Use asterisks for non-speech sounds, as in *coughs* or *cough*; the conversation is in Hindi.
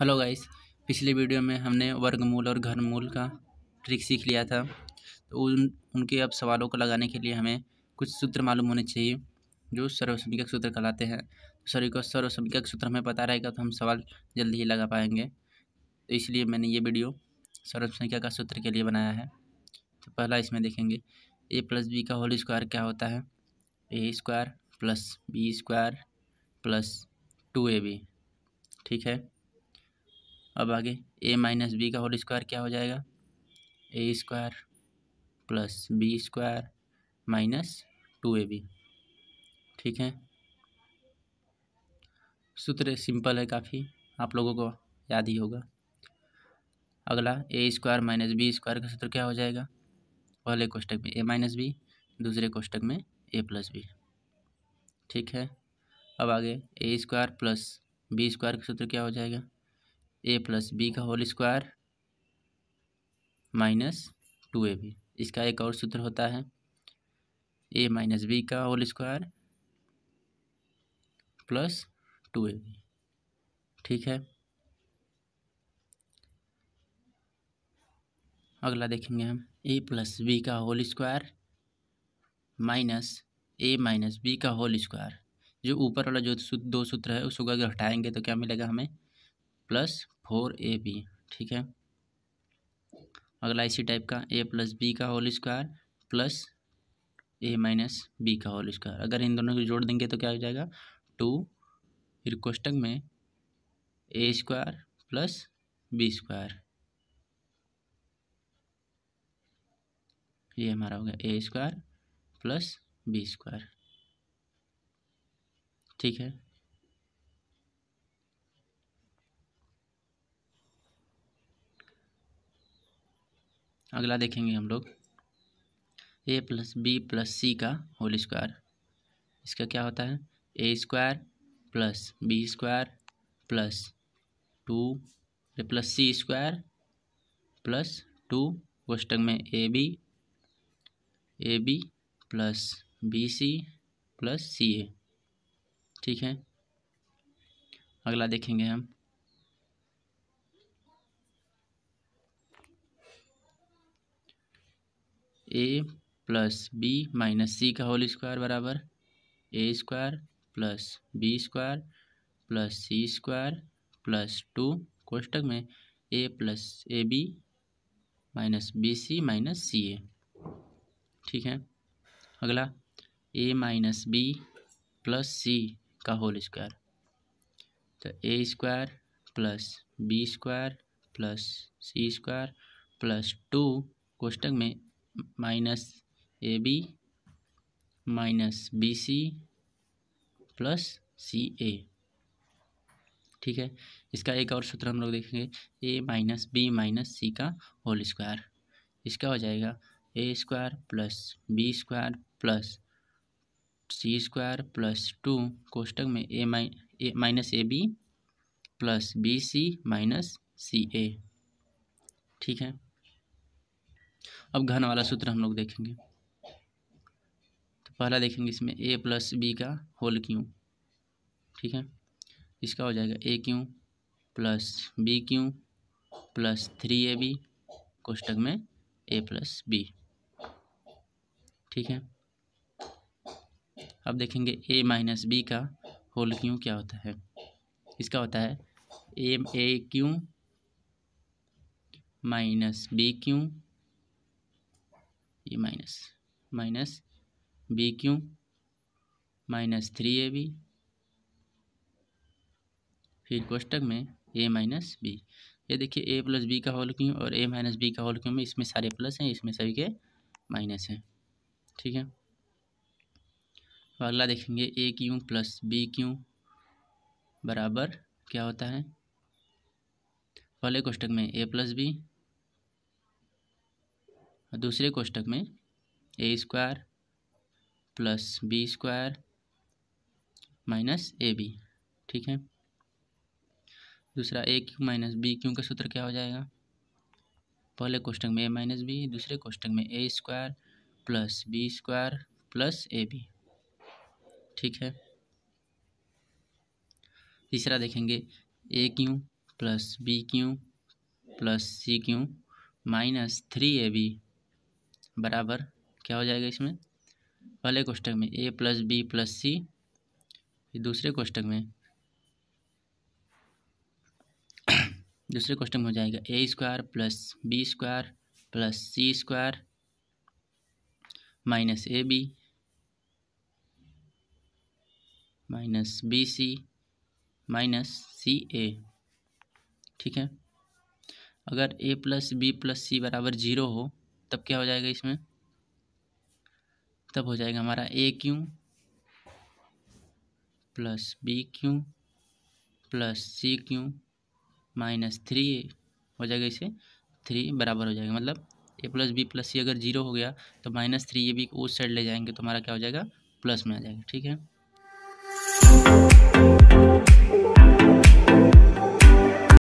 हेलो गाइस पिछले वीडियो में हमने वर्गमूल और घनमूल का ट्रिक सीख लिया था तो उन उनके अब सवालों को लगाने के लिए हमें कुछ सूत्र मालूम होने चाहिए जो सर्वसमिकक सूत्र कहलाते हैं तो को सर्वसमिकक सूत्र हमें पता रहेगा तो हम सवाल जल्दी ही लगा पाएंगे तो इसलिए मैंने ये वीडियो सर्वसंख्या का सूत्र के लिए बनाया है तो पहला इसमें देखेंगे ए प्लस बी का होल स्क्वायर क्या होता है A square plus B square plus two A B ठीक है अब आगे ए माइनस बी का होल स्क्वायर क्या हो जाएगा A square plus B square minus two A B ठीक है सूत्र सिंपल है काफ़ी आप लोगों को याद ही होगा अगला A square minus B square का सूत्र क्या हो जाएगा पहले कोष्टक में ए माइनस बी दूसरे कोष्टक में ए प्लस बी ठीक है अब आगे A square plus B square का सूत्र क्या हो जाएगा ए प्लस बी का whole square minus two A B इसका एक और सूत्र होता है ए माइनस बी का whole square plus two A B ठीक है अगला देखेंगे हम ए प्लस बी का whole square minus A minus B का होल स्क्वायर जो ऊपर वाला जो दो सूत्र है उसको अगर हटाएंगे तो क्या मिलेगा हमें प्लस फोर ए बी ठीक है अगला इसी टाइप का ए प्लस बी का whole square plus A minus B का होल स्क्वायर अगर इन दोनों को जोड़ देंगे तो क्या हो जाएगा टू फिर कोष्टक में A square plus B square ये हमारा हो गया A square plus B square ठीक है अगला देखेंगे हम लोग A plus B plus C का होल स्क्वायर इसका क्या होता है A square plus B square plus two plus C square plus two कोष्टक में A B A B plus B C plus C A ठीक है अगला देखेंगे हम A plus B minus C का होल स्क्वायर बराबर A square plus B square plus C square plus two कोष्टक में A plus A B minus B C minus C A ठीक है अगला A minus B plus C का होल स्क्वायर तो A square plus B square plus C square plus two कोष्टक में minus A B minus B C plus C A ठीक है इसका एक और सूत्र हम लोग देखेंगे A minus B minus C का होल स्क्वायर इसका हो जाएगा A square plus B square plus C square plus two कोष्टक में A minus A minus A B plus B C minus C A ठीक है अब घन वाला सूत्र हम लोग देखेंगे तो पहला देखेंगे इसमें ए प्लस बी का होल क्यू ठीक है इसका हो जाएगा A cube plus B cube plus three A B कोष्टक में ए प्लस बी ठीक है अब देखेंगे ए माइनस बी का होल क्यू क्या होता है इसका होता है A A cube minus B cube ये minus minus B cube minus three A B फिर कोष्टक में ए माइनस बी ये देखिए ए प्लस बी का होल क्यों और ए माइनस बी का होल क्यों में इसमें सारे प्लस हैं इसमें सभी के माइनस हैं ठीक है अगला देखेंगे A cube plus B cube बराबर क्या होता है पहले कोष्टक में ए प्लस बी और दूसरे कोष्टक में A square plus B square minus A B ठीक है दूसरा A cube minus B cube का सूत्र क्या हो जाएगा पहले कोष्टक में ए माइनस बी दूसरे कोष्टक में A square plus B square plus A B ठीक है तीसरा देखेंगे A cube plus B cube plus C cube minus three A B बराबर क्या हो जाएगा इसमें पहले कोष्टक में A plus B plus C दूसरे कोष्टक में *coughs* दूसरे क्वेश्चन में हो जाएगा A square plus B square plus C square minus A B minus B C minus C A ठीक है अगर ए प्लस बी प्लस सी बराबर ज़ीरो हो तब क्या हो जाएगा इसमें तब हो जाएगा हमारा A cube plus B cube plus C cube minus three A हो जाएगा इसे थ्री बराबर हो जाएगा मतलब A plus B plus C अगर जीरो हो गया तो माइनस थ्री ये भी उस साइड ले जाएंगे तो हमारा क्या हो जाएगा प्लस में आ जाएगा ठीक है